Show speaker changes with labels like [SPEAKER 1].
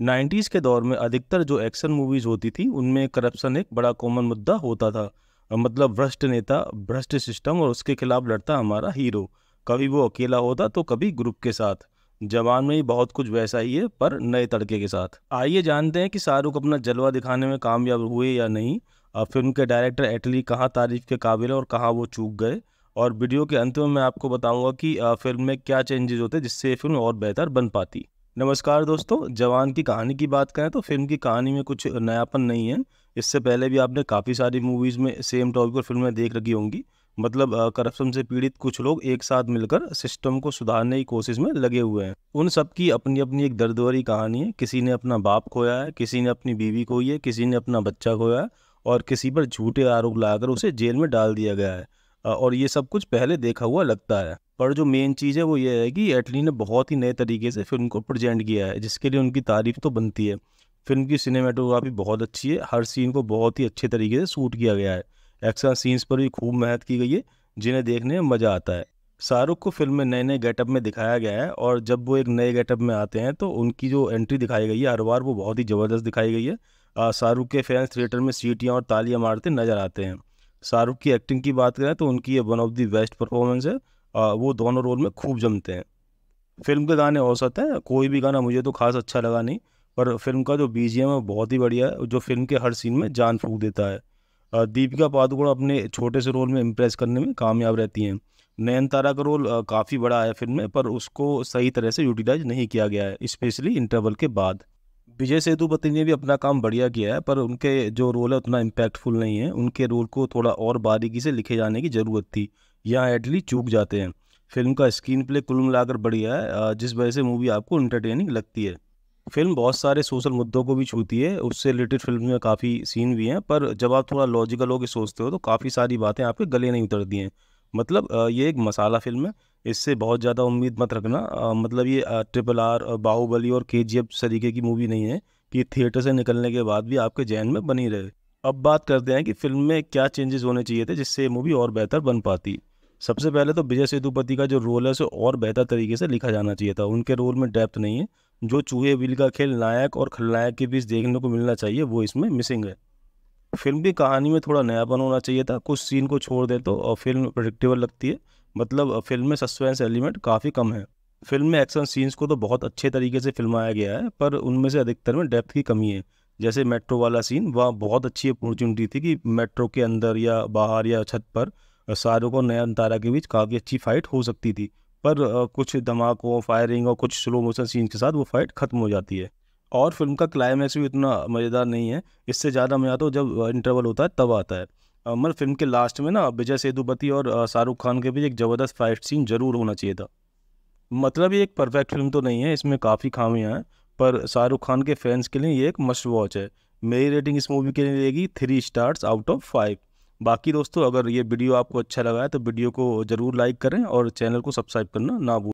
[SPEAKER 1] nineties के दौर में अधिकतर जो एक्शन मूवीज़ होती थी उनमें करप्शन एक बड़ा कॉमन मुद्दा होता था मतलब भ्रष्ट नेता भ्रष्ट सिस्टम और उसके खिलाफ लड़ता हमारा हीरो कभी वो अकेला होता तो कभी ग्रुप के साथ जवान में ही बहुत कुछ वैसा ही है पर नए तड़के के साथ आइए जानते हैं कि शाहरुख अपना जलवा दिखाने में कामयाब हुए या नहीं और फिल्म के डायरेक्टर एटली कहाँ तारीफ के काबिल और कहाँ वो चूक गए और वीडियो के अंत में मैं आपको बताऊंगा कि फिल्म में क्या चेंजेस होते जिससे फिल्म और बेहतर बन पाती नमस्कार दोस्तों जवान की कहानी की बात करें तो फिल्म की कहानी में कुछ नयापन नहीं है इससे पहले भी आपने काफ़ी सारी मूवीज़ में सेम टॉपिक पर फिल्में देख रखी होंगी मतलब करप्शन से पीड़ित कुछ लोग एक साथ मिलकर सिस्टम को सुधारने की कोशिश में लगे हुए हैं उन सब की अपनी अपनी एक दर्द भरी कहानी है किसी ने अपना बाप खोया है किसी ने अपनी बीवी खोई है किसी ने अपना बच्चा खोया है और किसी पर झूठे आरोप लगाकर उसे जेल में डाल दिया गया है और ये सब कुछ पहले देखा हुआ लगता है पर जो मेन चीज़ है वो ये है कि एटली ने बहुत ही नए तरीके से फिल्म को प्रजेंट किया है जिसके लिए उनकी तारीफ तो बनती है फिल्म की सिनेमाटोग्राफी बहुत अच्छी है हर सीन को बहुत ही अच्छे तरीके से शूट किया गया है एक्शन सीन्स पर भी खूब मेहनत की गई है जिन्हें देखने में मज़ा आता है शाहरुख को फिल्म में नए नए गेटअप में दिखाया गया है और जब वो एक नए गेटअप में आते हैं तो उनकी जो एंट्री दिखाई गई है हर बार वो बहुत ही ज़बरदस्त दिखाई गई है शाहरुख के फैंस थिएटर में सीटियाँ और तालियाँ मारते नजर आते हैं शाहरुख की एक्टिंग की बात करें तो उनकी ये one of the best performance है वो दोनों रोल में खूब जमते हैं फिल्म के गाने औसत हैं कोई भी गाना मुझे तो खास अच्छा लगा नहीं पर फिल्म का जो बी है बहुत ही बढ़िया है जो फिल्म के हर सीन में जान फूक देता है दीपिका पादुकोण अपने छोटे से रोल में इम्प्रेस करने में कामयाब रहती हैं नयनतारा का रोल काफ़ी बड़ा है फिल्म में पर उसको सही तरह से यूटिलाइज नहीं किया गया है स्पेशली इंटरवल के बाद विजय सेतुपति ने भी अपना काम बढ़िया किया है पर उनके जो रोल है उतना इम्पैक्टफुल नहीं है उनके रोल को थोड़ा और बारीकी से लिखे जाने की ज़रूरत थी या एटली चूक जाते हैं फिल्म का स्क्रीन प्ले कुल मिलाकर बढ़िया है जिस वजह से मूवी आपको इंटरटेनिंग लगती है फिल्म बहुत सारे सोशल मुद्दों को भी छूती है उससे रिलेटेड फिल्म में काफ़ी सीन भी हैं पर जब आप थोड़ा लॉजिकल होकर सोचते हो तो काफ़ी सारी बातें आपके गले नहीं उतरती हैं मतलब ये एक मसाला फिल्म है इससे बहुत ज़्यादा उम्मीद मत रखना मतलब ये ट्रिपल आर बाहुबली और के जी सरीके की मूवी नहीं है कि थिएटर से निकलने के बाद भी आपके जहन में बनी रहे अब बात करते हैं कि फिल्म में क्या चेंजेस होने चाहिए थे जिससे मूवी और बेहतर बन पाती सबसे पहले तो विजय सेतुपति का जो रोल है उसे और बेहतर तरीके से लिखा जाना चाहिए था उनके रोल में डेप्थ नहीं है जो चूहे बिल का खेल नायक और खलनायक के बीच देखने को मिलना चाहिए वो इसमें मिसिंग है फिल्म की कहानी में थोड़ा नयापन होना चाहिए था कुछ सीन को छोड़ दें तो और फिल्म प्रडिक्टेबल लगती है मतलब फिल्म में सस्पेंस एलिमेंट काफ़ी कम है फिल्म में एक्शन सीन्स को तो बहुत अच्छे तरीके से फिल्माया गया है पर उनमें से अधिकतर में डेप्थ की कमी है जैसे मेट्रो वाला सीन वह बहुत अच्छी अपॉर्चुनिटी थी कि मेट्रो के अंदर या बाहर या छत पर शाहरुख और नयन तारा के बीच काफ़ी अच्छी फाइट हो सकती थी पर कुछ धमाकों फायरिंग और कुछ स्लो मोशन सीन के साथ वो फाइट ख़त्म हो जाती है और फिल्म का क्लाइमैक्स भी इतना मज़ेदार नहीं है इससे ज़्यादा मज़ा तो जब इंटरवल होता है तब आता है मतलब फिल्म के लास्ट में ना विजय सेतुपति और शाहरुख खान के बीच एक ज़बरदस्त फाइट सीन ज़रूर होना चाहिए था मतलब ये एक परफेक्ट फिल्म तो नहीं है इसमें काफ़ी खामियाँ हैं पर शाहरुख खान के फैंस के लिए ये एक मस्ट वॉच है मेरी रेटिंग इस मूवी के लिए रहेगी three stars out of five बाकी दोस्तों अगर ये वीडियो आपको अच्छा लगा है तो वीडियो को ज़रूर लाइक करें और चैनल को सब्सक्राइब करना ना भूलें